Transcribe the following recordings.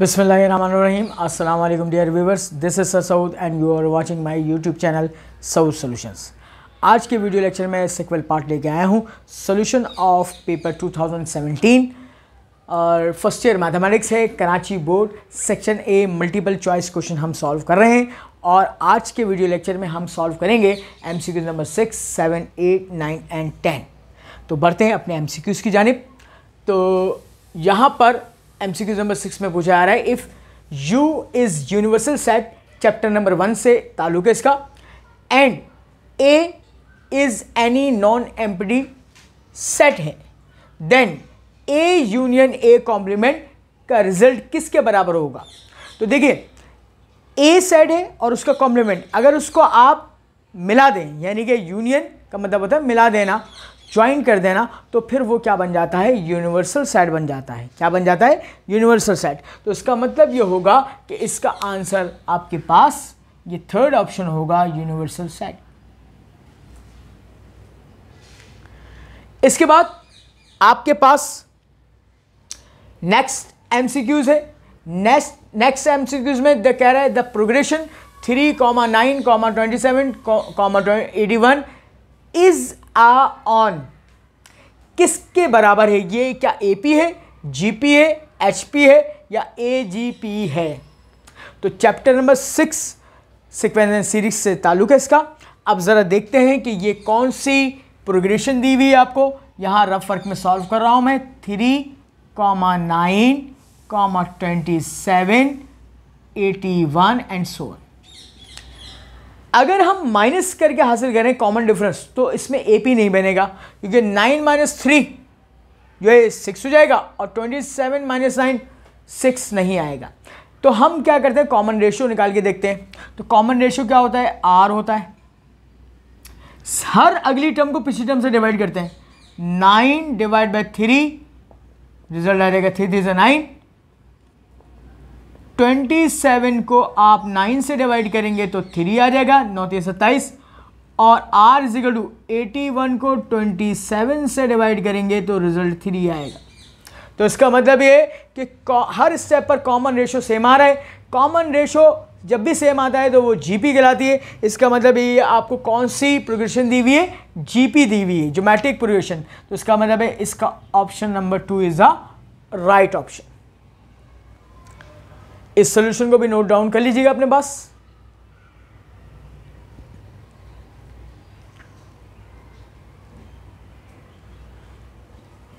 Bismillahirrahmanirrahim. अस्सलाम वालेकुम dear viewers. This is Saud and you are are watching YouTube channel Saud Saud आज के video lecture में सिक्वल पार्ट लेके आया हूँ सोल्यूशन ऑफ पेपर 2017 और फर्स्ट ईयर मैथमेटिक्स है Karachi board section A multiple choice question हम सॉल्व कर रहे हैं और आज के वीडियो लेक्चर में हम सॉल्व करेंगे M number six seven eight nine and ten तो बढ़ते हैं अपने एम की जानब तो यहाँ पर एमसीक्यू नंबर सिक्स में पूछा आ रहा है if you is universal set chapter number one से ताल्लुक है इसका and A is any non empty set है then A union A complement का रिजल्ट किसके बराबर होगा तो देखिए ए सेट है और उसका कॉम्प्लीमेंट अगर उसको आप मिला दें यानी कि यूनियन का मतलब होता है मिला देना ज्वाइन कर देना तो फिर वो क्या बन जाता है यूनिवर्सल सेट बन जाता है क्या बन जाता है यूनिवर्सल सेट तो इसका मतलब ये होगा कि इसका आंसर आपके पास ये थर्ड ऑप्शन होगा यूनिवर्सल सेट इसके बाद आपके पास नेक्स्ट एमसीक्यूज है नेक्स्ट नेक्स्ट एमसीक्यूज में द कह रहा है the progression three comma nine comma twenty seven comma eighty one is uh on किसके बराबर है ये क्या ए पी है जी पी है एच पी है या ए जी पी है तो chapter number six sequence and series से ताल्लुक है इसका अब ज़रा देखते हैं कि ये कौन सी प्रोग्रेशन दी हुई है आपको यहाँ रफ वर्क में सॉल्व कर रहा हूँ मैं three comma nine comma twenty seven eighty one and so on अगर हम माइनस करके हासिल करें कॉमन डिफरेंस तो इसमें ए पी नहीं बनेगा क्योंकि नाइन माइनस थ्री जो है सिक्स हो जाएगा और twenty seven minus nine six नहीं आएगा तो हम क्या करते हैं कॉमन रेशियो निकाल के देखते हैं तो कॉमन रेशियो क्या होता है आर होता है हर अगली टर्म को पिछली टर्म से डिवाइड करते हैं nine divide by three result आ जाएगा थ्री थ्री से नाइन 27 को आप 9 से डिवाइड करेंगे तो 3 आ जाएगा नौ तो सत्ताईस और R इजिकल टू एटी को 27 से डिवाइड करेंगे तो रिजल्ट 3 आएगा तो इसका मतलब ये कि हर स्टेप पर कॉमन रेशो सेम आ रहा है कॉमन रेशो जब भी सेम आता है तो वो जीपी कहलाती है इसका मतलब ये आपको कौन सी प्रोग्रेशन दी हुई है जीपी दी हुई है जोमेट्रिक प्रोग्रेशन तो इसका मतलब है इसका option number two is the right option इस सोल्यूशन को भी नोट डाउन कर लीजिएगा अपने पास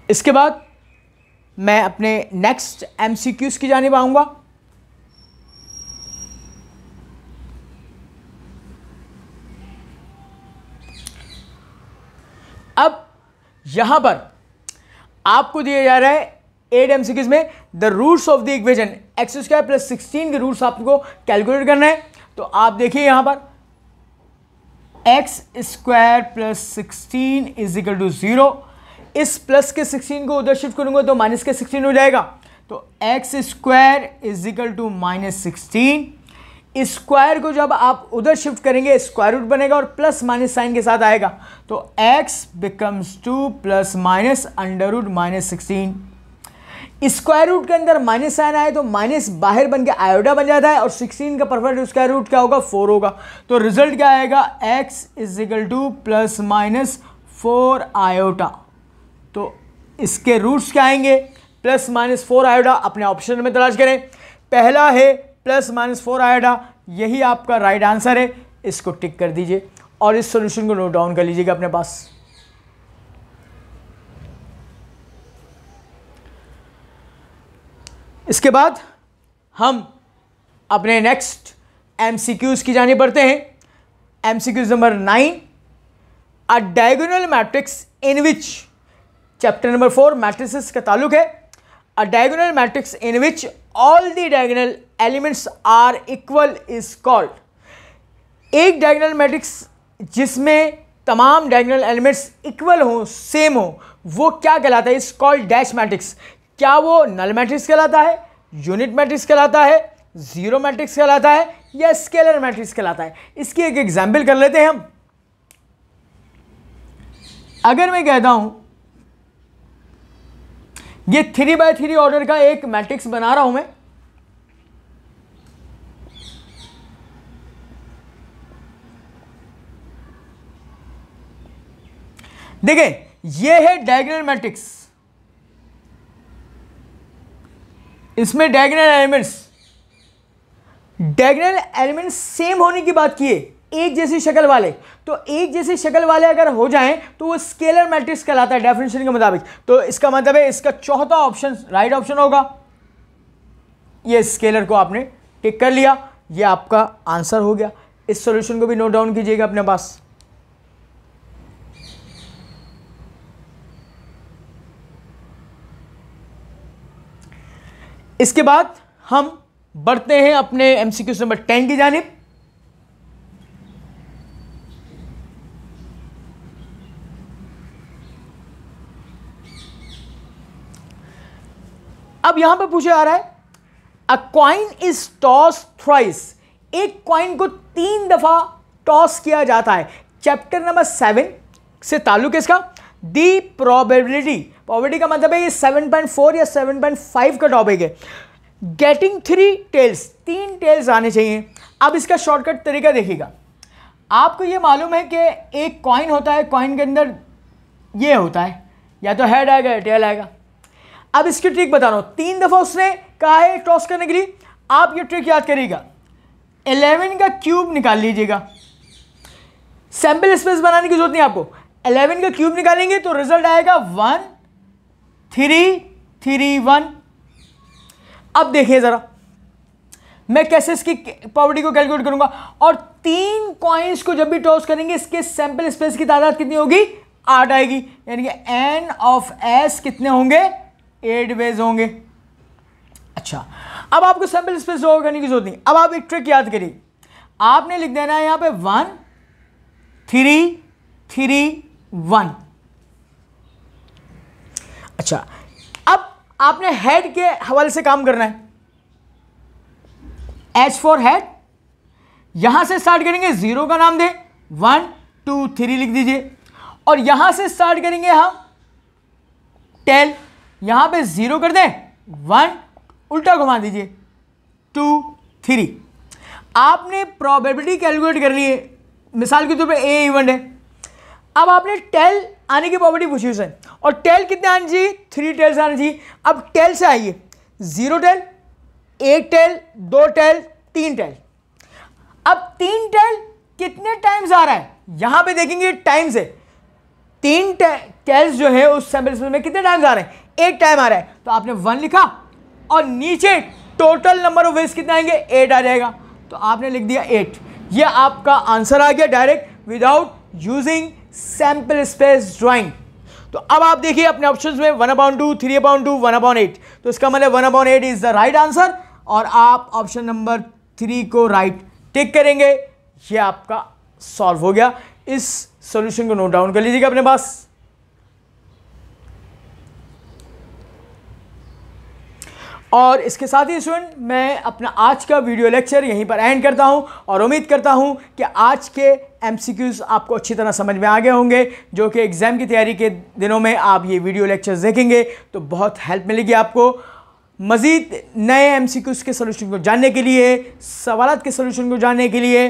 इसके बाद मैं अपने नेक्स्ट एमसीक्यूज की जाने आऊंगा अब यहां पर आपको दिया जा रहा है एट एमसीक्यूज में the roots of the equation x square plus sixteen के रूट्स आपको कैलकुलेट करना है तो आप देखिए यहां पर x square plus sixteen is equal to zero इस प्लस के सिक्सटीन को उधर शिफ्ट करूंगा तो माइनस के सिक्सटीन हो जाएगा तो x square is equal to minus sixteen square को जब आप उधर शिफ्ट करेंगे स्क्वायर रूट बनेगा और प्लस माइनस साइन के साथ आएगा तो x becomes two plus minus under root minus sixteen square root के अंदर माइनस साइन आए तो माइनस बाहर बन के आयोडा बन जाता है और 16 का परफेक्ट स्क्वायर रूट क्या होगा फोर होगा तो रिजल्ट क्या आएगा x is equal to plus minus four iota तो इसके रूट्स क्या आएंगे प्लस माइनस फोर आयोडा अपने ऑप्शन में तलाश करें पहला है प्लस माइनस फोर आयोडा यही आपका राइट आंसर है इसको टिक कर दीजिए और इस सोल्यूशन को नोट डाउन कर लीजिएगा अपने पास इसके बाद हम अपने नेक्स्ट एम की जानी पढ़ते हैं M number nine a diagonal matrix in which chapter number four matrices का ताल्लुक है a diagonal matrix in which all the diagonal elements are equal is called एक डायगोनल मैट्रिक्स जिसमें तमाम डायगोनल एलिमेंट्स इक्वल हों सेम हो वो क्या कहलाता है इस कॉल्ड डैश मैट्रिक्स क्या वो नल मैट्रिक्स कहलाता है यूनिट मैट्रिक्स कहलाता है जीरो मैट्रिक्स कहलाता है या स्केलर मैट्रिक्स कहलाता है इसकी एक एग्जाम्पल कर लेते हैं हम अगर मैं कहता हूं ये थ्री बाय थ्री ऑर्डर का एक मैट्रिक्स बना रहा हूं मैं देखें ये है डायगोनल मैट्रिक्स इसमें diagonal elements diagonal elements same होने की बात किए एक जैसी शक्ल वाले तो एक जैसी शक्ल वाले अगर हो जाएं तो वो स्केलर मैट्रिक्स कहलाता है डेफिनेशन के मुताबिक तो इसका मतलब है इसका चौथा ऑप्शन राइट ऑप्शन होगा ये स्केलर को आपने टिक कर लिया ये आपका आंसर हो गया इस सॉल्यूशन को भी नोट डाउन कीजिएगा अपने पास इसके बाद हम बढ़ते हैं अपने एम सी नंबर टेन की जानब अब यहां पे पूछा जा रहा है a coin is toss thrice एक क्वाइन को तीन दफा टॉस किया जाता है चैप्टर नंबर सेवन से ताल्लुक इसका दी प्रोबेबिलिटी पॉवर्टी का मतलब है ये 7.4 या 7.5 का टॉपिक है गेटिंग थ्री टेल्स तीन टेल्स आने चाहिए अब इसका शॉर्टकट तरीका देखिएगा आपको ये मालूम है कि एक कॉइन होता है कॉइन के अंदर ये होता है या तो हेड आएगा या टेल आएगा अब इसकी ट्रिक बता रहा हूँ तीन दफ़ा उसने कहा है टॉस करने के लिए आप ये ट्रिक याद करिएगा एलेवन का क्यूब निकाल लीजिएगा सैम्पल स्पेस बनाने की जरूरत नहीं आपको एलेवन का क्यूब निकालेंगे तो रिजल्ट आएगा वन थ्री थ्री वन अब देखिए ज़रा मैं कैसे इसकी प्रॉपर्टी को कैलकुलेट करूंगा और तीन कॉइन्स को जब भी टॉस करेंगे इसके सैंपल स्पेस की तादाद कितनी होगी आठ आएगी यानी कि एन ऑफ एस कितने होंगे एट वेज होंगे अच्छा अब आपको सैंपल स्पेस होगा करने की जरूरत नहीं अब आप एक ट्रिक याद करिए आपने लिख देना है यहां पे वन थ्री थ्री वन अच्छा अब आपने हेड के हवाले से काम करना है एच फॉर हेड यहां से स्टार्ट करेंगे जीरो का नाम दें वन टू थ्री लिख दीजिए और यहां से स्टार्ट करेंगे हम टेल यहां पे जीरो कर दें वन उल्टा घुमा दीजिए टू थ्री आपने प्रोबेबिलिटी कैलकुलेट कर ली है मिसाल के तौर पे ए इवेंट है अब आपने टेल आने की प्रॉपर्टी पूछी उसने और टेल कितने आने चाहिए थ्री टेल्स आने चाहिए अब टेल से आइए जीरो टेल एक टेल दो टेल तीन टेल अब तीन टेल कितने टाइम्स आ रहा है यहां पे देखेंगे टाइम से तीन टेल्स जो है उस सैम्पल में कितने टाइम्स आ रहे हैं एक टाइम आ रहा है तो आपने वन लिखा और नीचे टोटल नंबर ऑफ वेस्ट कितने आएंगे एट आ जाएगा तो आपने लिख दिया एट ये आपका आंसर आ गया direct without using sample space drawing तो अब आप देखिए अपने ऑप्शन में one upon two three upon two one upon eight तो इसका मतलब one upon eight is the right answer और आप ऑप्शन नंबर थ्री को राइट टिक करेंगे ये आपका सॉल्व हो गया इस सॉल्यूशन को नोट डाउन कर लीजिएगा अपने पास और इसके साथ ही स्टूडेंट मैं अपना आज का वीडियो लेक्चर यहीं पर एंड करता हूं और उम्मीद करता हूं कि आज के एमसीक्यूज़ आपको अच्छी तरह समझ में आ गए होंगे जो कि एग्ज़ाम की तैयारी के दिनों में आप ये वीडियो लेक्चर देखेंगे तो बहुत हेल्प मिलेगी आपको मज़ीद नए एम के सोल्यूशन को जानने के लिए सवालत के सोल्यूशन को जानने के लिए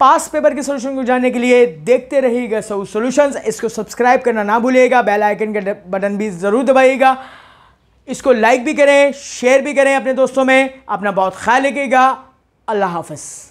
पास पेपर के सोल्यूशन को जानने के लिए देखते रहिएगा सऊ सोल्यूशन इसको सब्सक्राइब करना ना भूलिएगा बेल आइकन का बटन भी ज़रूर दबाइएगा इसको लाइक भी करें शेयर भी करें अपने दोस्तों में अपना बहुत ख्याल रखिएगा अल्लाह हाफिज़